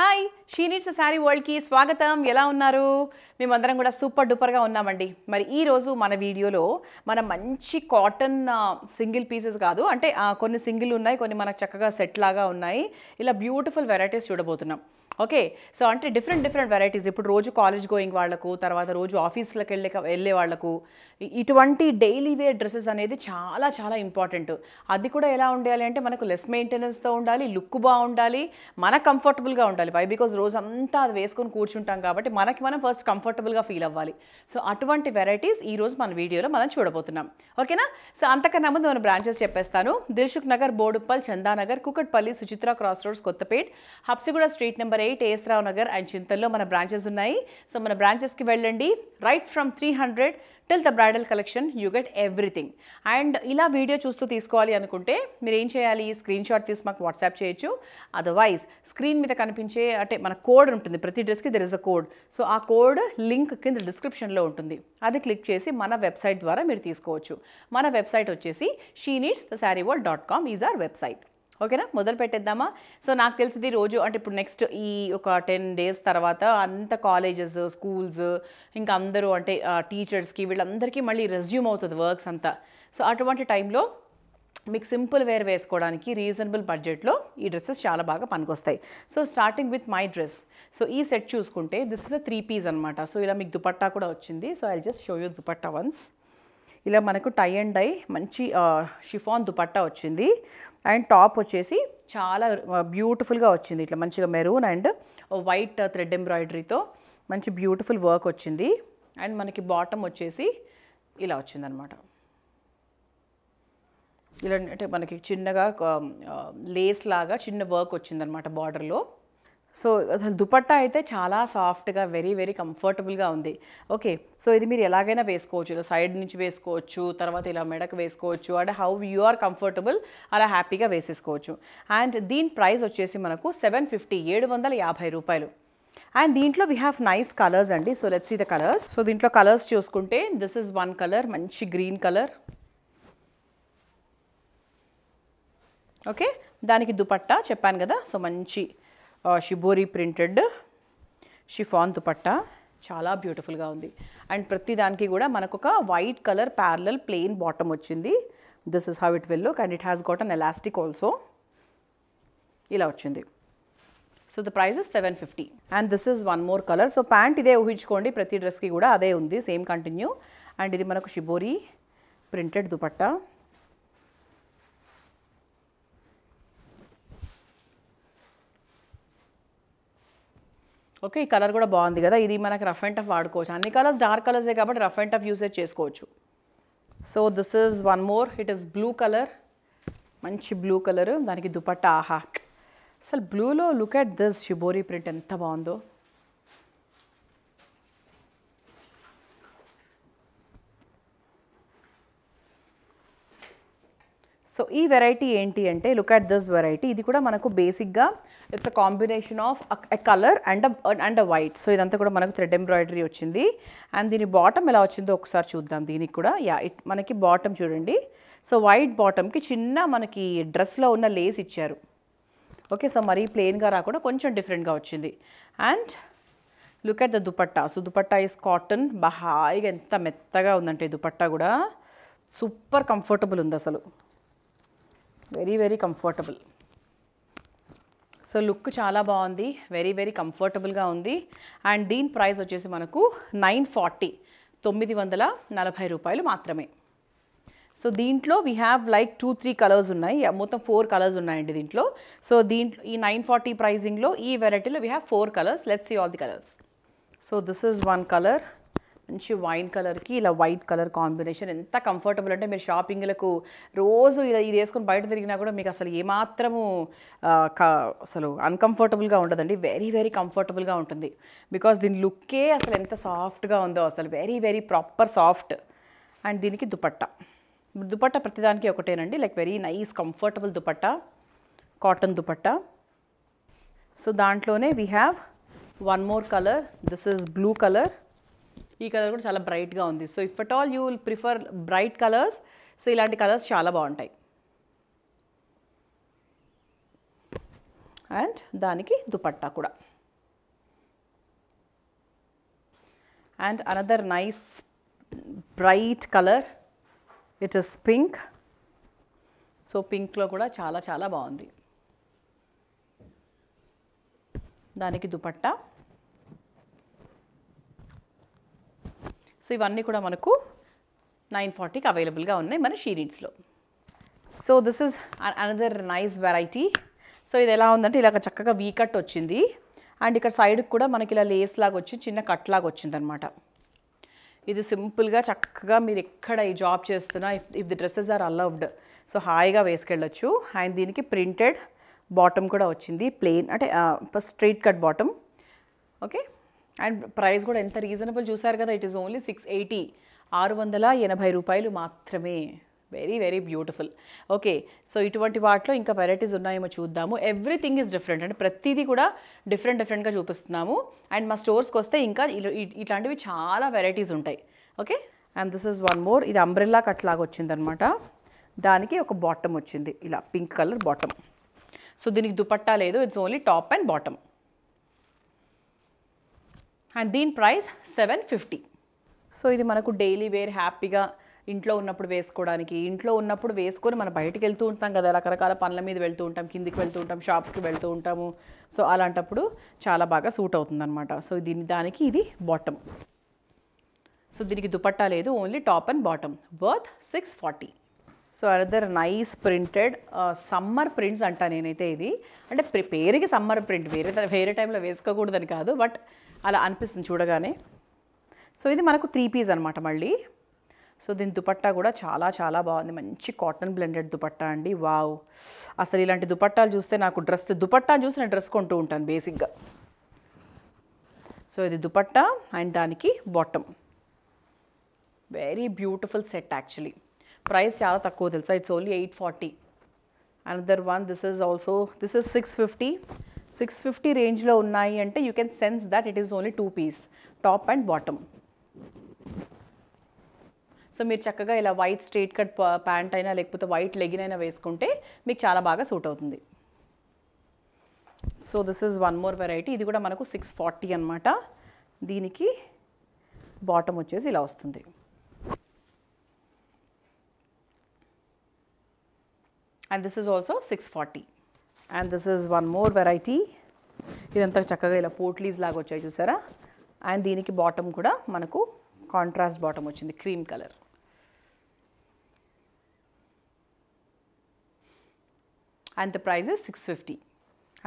Hi షీనిట్స్ sari వరల్డ్కి స్వాగతం ఎలా ఉన్నారు మేమందరం కూడా సూపర్ డూపర్గా ఉన్నామండి మరి ఈరోజు మన వీడియోలో మనం మంచి కాటన్ సింగిల్ పీసెస్ కాదు అంటే కొన్ని సింగిల్ ఉన్నాయి కొన్ని మనకు చక్కగా సెట్ లాగా ఉన్నాయి ఇలా బ్యూటిఫుల్ వెరైటీస్ చూడబోతున్నాం ఓకే సో అంటే డిఫరెంట్ డిఫరెంట్ వెరైటీస్ ఇప్పుడు రోజు కాలేజ్ గోయింగ్ వాళ్ళకు తర్వాత రోజు ఆఫీస్లకు వెళ్ళే వెళ్ళే వాళ్ళకు ఇటువంటి డైలీ వేర్ డ్రెస్సెస్ అనేది చాలా చాలా ఇంపార్టెంట్ అది కూడా ఎలా ఉండాలి అంటే మనకు లెస్ మెయింటెనెన్స్తో ఉండాలి లుక్ బాగుండాలి మన కంఫర్టబుల్గా ఉండాలి వై బికాజ్ అంతా అది వేసుకొని కూర్చుంటాం కాబట్టి మనకి మనం ఫస్ట్ కంఫర్టబుల్గా ఫీల్ అవ్వాలి సో అటువంటి వెరైటీస్ ఈరోజు మన వీడియోలో మనం చూడబోతున్నాం ఓకేనా సో అంతకన్నా ముందు మన బ్రాంచెస్ చెప్పేస్తాను Dilsukhnagar Boduppal Chandanagar Kukatpally Suchitra cross roads Kothapet Habsiguda street number eight Rao Nagar and చింతల్లో మన బ్రాంచెస్ ఉన్నాయి సో మన బ్రాంచెస్కి వెళ్ళండి right from three hundred till the bridal collection you get everything and ఇలా వీడియో చూస్తూ తీసుకోవాలి అనుకుంటే మీరు ఏం చేయాలి స్క్రీన్ షాట్ తీసి మాకు వాట్సాప్ చేయొచ్చు అదర్వైజ్ స్క్రీన్ మీద కనిపించే అంటే మన కోడ్ ఉంటుంది ప్రతి డ్రెస్కి there is a code so ఆ కోడ్ లింక్ కింద డిస్క్రిప్షన్లో ఉంటుంది అది క్లిక్ చేసి మన వెబ్సైట్ ద్వారా మీరు తీసుకోవచ్చు మన వెబ్సైట్ వచ్చేసి she needs the saree dot com is our website ఓకేనా మొదలు పెట్టేద్దామా సో నాకు తెలిసింది రోజు అంటే ఇప్పుడు నెక్స్ట్ ఈ ఒక టెన్ డేస్ తర్వాత అంత కాలేజెస్ స్కూల్స్ ఇంకా అందరూ అంటే టీచర్స్కి వీళ్ళందరికీ మళ్ళీ రెజ్యూమ్ అవుతుంది వర్క్స్ అంతా సో అటువంటి టైంలో మీకు సింపుల్ వేర్ వేసుకోవడానికి రీజనబుల్ బడ్జెట్లో ఈ డ్రెస్సెస్ చాలా బాగా పనికొస్తాయి so starting with my dress so ఈ సెట్ చూసుకుంటే this is a three piece అనమాట సో ఇలా మీకు దుపట్టా కూడా వచ్చింది so I just show you dupatta once ఇలా మనకు టై అండ్ డై మంచి షిఫాన్ దుపట్టా వచ్చింది అండ్ టాప్ వచ్చేసి చాలా బ్యూటిఫుల్గా వచ్చింది ఇట్లా మంచిగా మెరూన్ అండ్ వైట్ థ్రెడ్ ఎంబ్రాయిడరీతో మంచి బ్యూటిఫుల్ వర్క్ వచ్చింది అండ్ మనకి బాటమ్ వచ్చేసి ఇలా వచ్చిందనమాట ఇలా అంటే మనకి చిన్నగా లేస్ లాగా చిన్న వర్క్ వచ్చిందనమాట బార్డర్లో సో అసలు దుపట్టా అయితే చాలా సాఫ్ట్గా వెరీ వెరీ కంఫర్టబుల్గా ఉంది ఓకే సో ఇది మీరు ఎలాగైనా వేసుకోవచ్చు ఇలా సైడ్ నుంచి వేసుకోవచ్చు తర్వాత ఇలా మెడకు వేసుకోవచ్చు and how you are comfortable అలా హ్యాపీగా వేసేసుకోవచ్చు అండ్ దీని ప్రైస్ వచ్చేసి మనకు సెవెన్ ఫిఫ్టీ ఏడు వందల యాభై రూపాయలు అండ్ దీంట్లో వీ హ్యావ్ నైస్ కలర్స్ అండి సో లెట్స్ ఈ ద కలర్స్ సో దీంట్లో కలర్స్ చూసుకుంటే దిస్ ఇస్ వన్ కలర్ మంచి గ్రీన్ కలర్ ఓకే దానికి దుపట్టా చెప్పాను కదా సో మంచి షిబోరి ప్రింటెడ్ షిఫాన్ దుపట్ట చాలా బ్యూటిఫుల్గా ఉంది అండ్ ప్రతి దానికి కూడా మనకు ఒక white colour parallel plain bottom వచ్చింది this is how it will look and it has got an elastic also ఇలా వచ్చింది so the price is seven fifty and this is one more colour so pant ఇదే ఊహించుకోండి ప్రతి డ్రెస్కి కూడా అదే ఉంది సేమ్ కంటిన్యూ అండ్ ఇది మనకు షిబోరి ప్రింటెడ్ దుపట్టా ఓకే ఈ కలర్ కూడా బాగుంది కదా ఇది మనకి రఫ్ అండ్ టఫ్ వాడుకోవచ్చు అన్ని కలర్స్ డార్క్ కలర్సే కాబట్టి రఫ్ అండ్ టఫ్ యూసేజ్ చేసుకోవచ్చు so this is one more it is blue colour మంచి బ్లూ కలర్ దానికి దుపట్టా ఆహా అసలు బ్లూలో look at this shibori print ఎంత బాగుందో సో ఈ వెరైటీ ఏంటి అంటే లుక్ అట్ దిస్ వెరైటీ ఇది కూడా మనకు బేసిక్గా it's a combination of a colour and and a white so ఇదంతా కూడా మనకు థ్రెడ్ ఎంబ్రాయిడరీ వచ్చింది అండ్ దీని బాటమ్ ఎలా వచ్చిందో ఒకసారి చూద్దాం దీనికి కూడా యా ఇట్ మనకి బాటమ్ చూడండి సో వైట్ బాటమ్కి చిన్న మనకి డ్రెస్లో ఉన్న లేస్ ఇచ్చారు ఓకే సో మరీ ప్లెయిన్గా రాకుండా కొంచెం డిఫరెంట్గా వచ్చింది and look at the dupatta so dupatta is cotton హాయిగా ఎంత మెత్తగా ఉందంటే దుపట్టా కూడా సూపర్ కంఫర్టబుల్ ఉంది అసలు very very comfortable so look చాలా బాగుంది వెరీ వెరీ కంఫర్టబుల్గా ఉంది అండ్ దీని ప్రైస్ వచ్చేసి మనకు నైన్ ఫార్టీ తొమ్మిది వందల నలభై రూపాయలు మాత్రమే సో దీంట్లో we have like two three colours ఉన్నాయి మొత్తం ఫోర్ కలర్స్ ఉన్నాయండి దీంట్లో సో దీంట్లో ఈ నైన్ ఫార్టీ ప్రైజింగ్లో ఈ వెరైటీలో we have four colours let's see all the colours so this is one colour మంచి వైన్ కలర్కి ఇలా వైట్ కలర్ కాంబినేషన్ ఎంత కంఫర్టబుల్ అంటే మీరు షాపింగ్లకు రోజు ఇలా ఇది వేసుకొని బయట తిరిగినా కూడా మీకు అసలు ఏమాత్రము అసలు అన్కంఫర్టబుల్గా ఉండదండి వెరీ వెరీ కంఫర్టబుల్గా ఉంటుంది బికాస్ దీని లుక్కే అసలు ఎంత సాఫ్ట్గా ఉందో అసలు very very proper soft and దీనికి దుపట్టా దుపట్ట ప్రతిదానికి ఒకటేనండి like very nice comfortable dupatta cotton dupatta so దాంట్లోనే we have one more colour this is blue colour ఈ కలర్ కూడా చాలా బ్రైట్గా ఉంది so if at all you will prefer bright colours so ఇలాంటి కలర్స్ చాలా బాగుంటాయి అండ్ దానికి దుపట్టా కూడా and another nice bright colour it is pink so పింక్లో కూడా చాలా చాలా బాగుంది దానికి దుపట్టా సో ఇవన్నీ కూడా మనకు నైన్ ఫార్టీకి అవైలబుల్గా ఉన్నాయి మన షీరీడ్స్లో so this is another nice variety so ఇది ఎలా ఉందంటే ఇలా చక్కగా వీ కట్ వచ్చింది అండ్ ఇక్కడ సైడ్కి కూడా మనకి ఇలా లేస్ లాగా వచ్చి చిన్న కట్ లాగా వచ్చిందనమాట ఇది సింపుల్గా చక్కగా మీరు ఎక్కడ ఈ జాబ్ చేస్తున్నా if if the dresses are allowed so హాయిగా వేసుకెళ్ళొచ్చు అండ్ దీనికి ప్రింటెడ్ బాటమ్ కూడా వచ్చింది ప్లెయిన్ అంటే straight cut bottom okay and price కూడా ఎంత రీజనబుల్ చూసారు కదా it is only six eighty ఆరు వందల ఎనభై రూపాయలు మాత్రమే very very beautiful okay so ఇటువంటి వాటిలో ఇంకా వెరైటీస్ ఉన్నాయేమో చూద్దాము ఎవ్రీథింగ్ ఈజ్ డిఫరెంట్ అండ్ ప్రతిదీ కూడా డిఫరెంట్ డిఫరెంట్గా చూపిస్తున్నాము అండ్ మా స్టోర్స్కి వస్తే ఇంకా ఇట్లాంటివి చాలా వెరైటీస్ ఉంటాయి okay and this is one more ఇది అంబ్రెల్లా కట్ లాగా వచ్చిందనమాట దానికి ఒక బాటమ్ వచ్చింది ఇలా పింక్ కలర్ బాటమ్ సో దీనికి దుపట్టా లేదు it's only top and bottom and దీని ప్రైస్ సెవెన్ ఫిఫ్టీ సో ఇది మనకు డైలీ వేర్ హ్యాపీగా ఇంట్లో ఉన్నప్పుడు వేసుకోవడానికి ఇంట్లో ఉన్నప్పుడు వేసుకొని మనం బయటకు వెళ్తూ ఉంటాం కదా రకరకాల పనుల మీద వెళ్తూ ఉంటాం కిందికి వెళ్తూ ఉంటాం షాప్స్కి వెళ్తూ ఉంటాము సో అలాంటప్పుడు చాలా బాగా సూట్ అవుతుందన్నమాట సో దీని దానికి ఇది బాటమ్ సో దీనికి దుపట్టా లేదు only top and bottom worth six forty so another nice printed summer prints అంటా నేనైతే ఇది అంటే పేరుకి సమ్మర్ ప్రింట్ వేరే వేరే టైంలో వేసుకోకూడదని కాదు బట్ అలా అనిపిస్తుంది చూడగానే సో ఇది మనకు త్రీ పీస్ అనమాట మళ్ళీ సో దీని దుపట్టా కూడా చాలా చాలా బాగుంది మంచి కాటన్ బ్లెండెడ్ దుపట్టా అండి వావ్ అసలు ఇలాంటి దుపట్టాలు చూస్తే నాకు డ్రెస్ దుపట్టా చూసి నేను డ్రెస్ కొంటూ ఉంటాను బేసిక్గా సో ఇది దుపట్టా అండ్ దానికి bottom very beautiful set actually price చాలా తక్కువ తెలుసా it's only eight forty another one this is also this is six fifty six fifty రేంజ్లో ఉన్నాయి అంటే you can sense that it is only two piece top and bottom so మీరు చక్కగా ఇలా white straight cut pant అయినా లేకపోతే white legging అయినా వేసుకుంటే మీకు చాలా బాగా సూట్ అవుతుంది so this is one more variety ఇది కూడా మనకు సిక్స్ ఫార్టీ అనమాట దీనికి బాటమ్ వచ్చేసి ఇలా వస్తుంది and this is also six forty and this is one more variety ఇదంతా చక్కగా ఇలా పోట్లీస్ లాగా వచ్చాయి చూసారా అండ్ దీనికి బాటమ్ కూడా మనకు కాంట్రాస్ట్ బాటమ్ వచ్చింది cream colour and the price is six fifty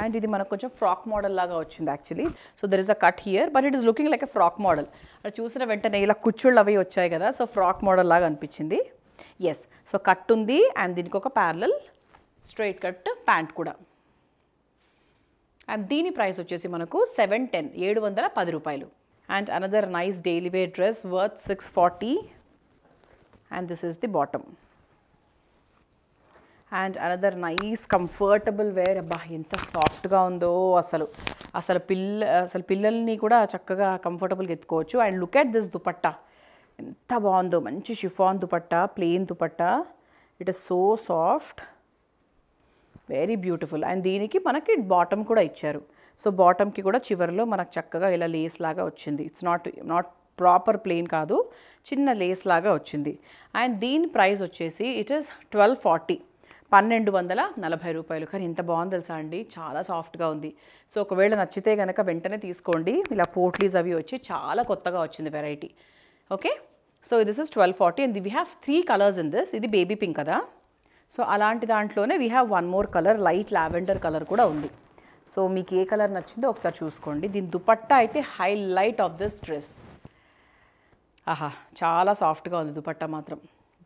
and ఇది మనకు కొంచెం ఫ్రాక్ మోడల్ లాగా వచ్చింది actually so there is a cut here but it is looking like a frock model అది చూసిన వెంటనే ఇలా కుచ్చుళ్ళు అవి వచ్చాయి కదా సో ఫ్రాక్ మోడల్ లాగా అనిపించింది ఎస్ సో కట్ ఉంది అండ్ దీనికి ఒక ప్యారలల్ స్ట్రైట్ కట్ ప్యాంట్ కూడా అండ్ దీని ప్రైస్ వచ్చేసి మనకు సెవెన్ టెన్ ఏడు వందల పది రూపాయలు and another nice daily wear dress worth six forty and this is the bottom and another nice comfortable wear అబ్బా ఎంత సాఫ్ట్గా ఉందో అసలు అసలు పిల్ల అసలు పిల్లల్ని కూడా చక్కగా కంఫర్టబుల్గా ఎత్తుకోవచ్చు and look at this dupatta ఎంత బాగుందో మంచి chiffon dupatta plain dupatta it is so soft very beautiful and దీనికి మనకి బాటమ్ కూడా ఇచ్చారు సో బాటమ్కి కూడా చివరిలో మనకు చక్కగా ఇలా లేస్ లాగా వచ్చింది it's not not proper plain కాదు చిన్న లేస్ లాగా వచ్చింది అండ్ దీని ప్రైస్ వచ్చేసి ఇట్ ఈస్ ట్వెల్వ్ ఫార్టీ పన్నెండు వందల నలభై రూపాయలు కానీ ఇంత బాగుంది తెలుసా అండి చాలా సాఫ్ట్గా ఉంది సో ఒకవేళ నచ్చితే కనుక వెంటనే తీసుకోండి ఇలా పోట్లీస్ అవి వచ్చి చాలా కొత్తగా వచ్చింది variety okay so this is twelve forty and we have three colours in this ఇది బేబీ పింక్ కదా సో అలాంటి దాంట్లోనే we have one more colour light lavender colour కూడా ఉంది సో మీకు ఏ కలర్ నచ్చిందో ఒకసారి చూసుకోండి దీని దుపట్టా అయితే హైలైట్ ఆఫ్ దిస్ డ్రెస్ ఆహా చాలా సాఫ్ట్గా ఉంది దుపట్టా మాత్రం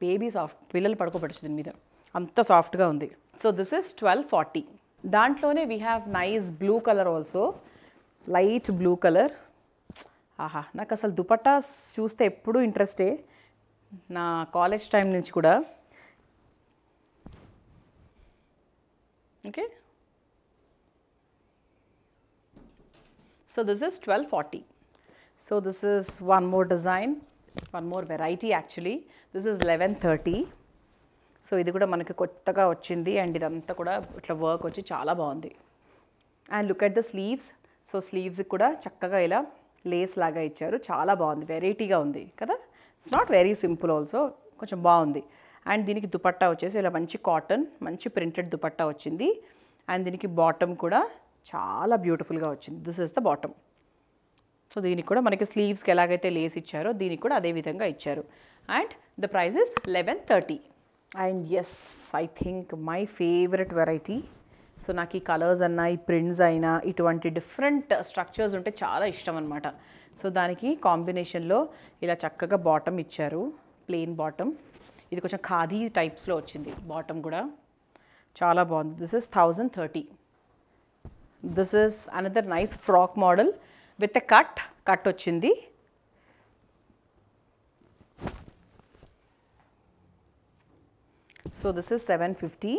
బేబీ సాఫ్ట్ పిల్లలు పడుకోబడచ్చు దీని మీద అంత సాఫ్ట్గా ఉంది so this is twelve forty దాంట్లోనే we have nice blue colour also light blue colour ఆహా నాకు అసలు దుపట్టా చూస్తే ఎప్పుడూ ఇంట్రెస్టే నా కాలేజ్ టైం నుంచి కూడా okay. So this is 1240. So this is one more design, one more variety actually. This is 1130. So ఇది కూడా మనకి కొత్తగా వచ్చింది అండ్ ఇదంతా కూడా ఇట్లా వర్క్ వచ్చి చాలా బాగుంది and look at the sleeves so sleeves కూడా చక్కగా ఇలా లేస్ లాగా ఇచ్చారు చాలా బాగుంది వెరైటీగా ఉంది కదా it's not very simple also కొంచెం బాగుంది అండ్ దీనికి దుపట్టా వచ్చేసి ఇలా మంచి కాటన్ మంచి ప్రింటెడ్ దుపట్టా వచ్చింది అండ్ దీనికి బాటమ్ కూడా చాలా బ్యూటిఫుల్గా వచ్చింది this is the bottom so దీనికి కూడా మనకి స్లీవ్స్కి ఎలాగైతే లేస్ ఇచ్చారో దీనికి కూడా అదే విధంగా ఇచ్చారు and the price is eleven thirty and yes I think my favourite variety so నాకు ఈ కలర్స్ అన్నా ఈ ప్రింట్స్ అయినా ఇటువంటి డిఫరెంట్ స్ట్రక్చర్స్ ఉంటే చాలా ఇష్టం అనమాట సో దానికి కాంబినేషన్లో ఇలా చక్కగా బాటమ్ ఇచ్చారు ప్లెయిన్ బాటమ్ ఇది కొంచెం ఖాదీ టైప్స్లో వచ్చింది బాటమ్ కూడా చాలా బాగుంది this is thousand thirty this is another nice frock model with a cut cut వచ్చింది so this is seven fifty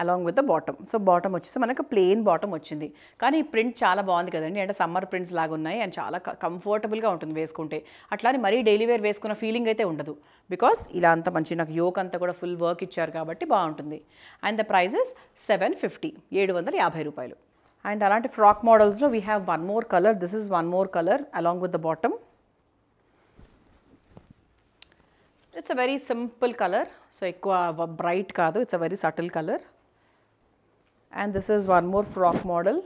along with the bottom so bottom వచ్చేసి మనకు ప్లెయిన్ బాటమ్ వచ్చింది కానీ ఈ ప్రింట్ చాలా బాగుంది కదండి అంటే సమ్మర్ ప్రింట్స్ లాగా ఉన్నాయి అండ్ చాలా కంఫర్టబుల్గా ఉంటుంది వేసుకుంటే అట్లానే మరీ డైలీ వేర్ వేసుకున్న ఫీలింగ్ అయితే ఉండదు బికాస్ ఇలా అంత మంచి నాకు యోక్ అంతా కూడా ఫుల్ వర్క్ ఇచ్చారు కాబట్టి బాగుంటుంది and the prices seven fifty ఏడు వందల యాభై రూపాయలు అండ్ అలాంటి ఫ్రాక్ మోడల్స్లో we have one more colour this is one more colour along with the bottom it's a very simple colour so ఎక్కువ బ్రైట్ కాదు it's a very subtle colour and this is one more frock model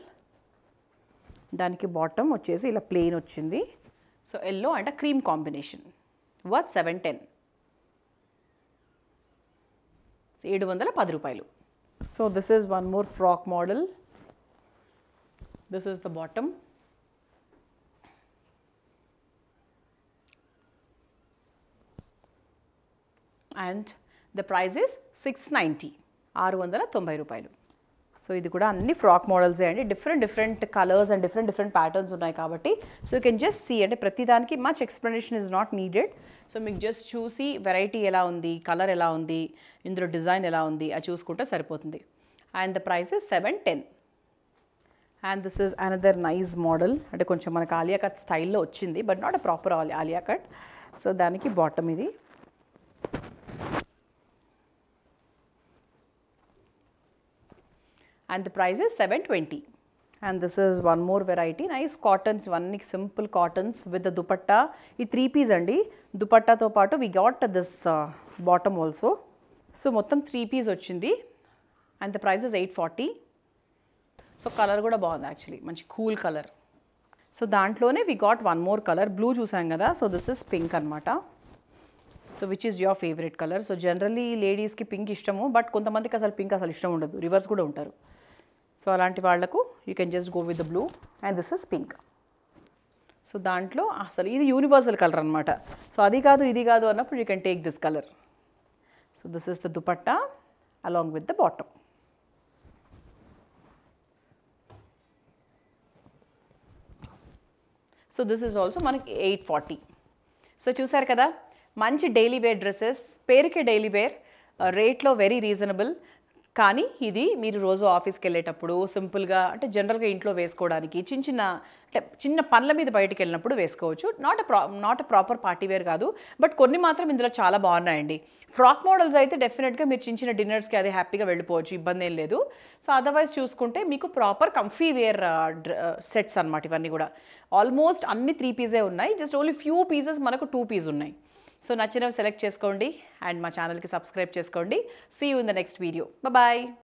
దానికి bottom వచ్చేసి ఇలా plain వచ్చింది so yellow and cream combination worth seven ten ఏడు వందల పది రూపాయలు so this is one more frock model this is the bottom and the price is six ninety ఆరు వందల తొంభై రూపాయలు సో ఇది కూడా అన్ని ఫ్రాక్ మోడల్సే అండి different different colours and different different patterns ఉన్నాయి కాబట్టి so you can just see అంటే ప్రతిదానికి much explanation is not needed so మీకు జస్ట్ చూసి వెరైటీ ఎలా ఉంది కలర్ ఎలా ఉంది ఇందులో డిజైన్ ఎలా ఉంది అది చూసుకుంటే సరిపోతుంది and the price seven ten and this is another nice model అంటే కొంచెం మనకు ఆలియా కట్ స్టైల్లో వచ్చింది but not a proper Alia cut so దానికి బాటమ్ ఇది and the price is 720 and this is one more variety nice cottons one simple cottons with the dupatta ఈ three piece అండి దుపట్టాతో పాటు we got this bottom also so మొత్తం three piece వచ్చింది and the price is eight forty so colour కూడా బాగుంది actually మంచి cool colour so దాంట్లోనే we got one more colour blue చూసాం కదా సో దిస్ ఇస్ పింక్ అనమాట so which is your favourite colour so generally లేడీస్కి pink ఇష్టము but కొంతమందికి అసలు పింక్ అసలు ఇష్టం ఉండదు రివర్స్ కూడా ఉంటారు సో అలాంటి వాళ్లకు you can just go with the blue and this is pink so దాంట్లో అసలు ఇది యూనివర్సల్ కలర్ అనమాట సో అది కాదు ఇది కాదు అన్నప్పుడు you can take this colour so this is the dupatta along with the bottom so this is also మనకి ఎయిట్ ఫార్టీ సో చూసారు కదా మంచి డైలీ వేర్ డ్రెస్సెస్ పేరుకే డైలీ వేర్ రేట్లో వెరీ రీజనబుల్ కానీ ఇది మీరు రోజు ఆఫీస్కి వెళ్ళేటప్పుడు సింపుల్గా అంటే జనరల్గా ఇంట్లో వేసుకోవడానికి చిన్న చిన్న అంటే చిన్న పనుల మీద బయటకు వెళ్ళినప్పుడు వేసుకోవచ్చు not pro not proper party wear కాదు బట్ కొన్ని మాత్రం ఇందులో చాలా బాగున్నాయండి ఫ్రాక్ మోడల్స్ అయితే డెఫినెట్గా మీరు చిన్న చిన్న డిన్నర్స్కి అది హ్యాపీగా వెళ్ళిపోవచ్చు ఇబ్బంది ఏం లేదు సో అదర్వైజ్ చూసుకుంటే మీకు ప్రాపర్ కంఫీ వేర్ సెట్స్ అనమాట ఇవన్నీ కూడా ఆల్మోస్ట్ అన్ని త్రీ పీజే ఉన్నాయి జస్ట్ ఓన్లీ ఫ్యూ పీజెస్ మనకు టూ పీస్ ఉన్నాయి సో నచ్చినవి సెలెక్ట్ చేసుకోండి అండ్ మా ఛానల్కి సబ్స్క్రైబ్ చేసుకోండి see you in the next video bye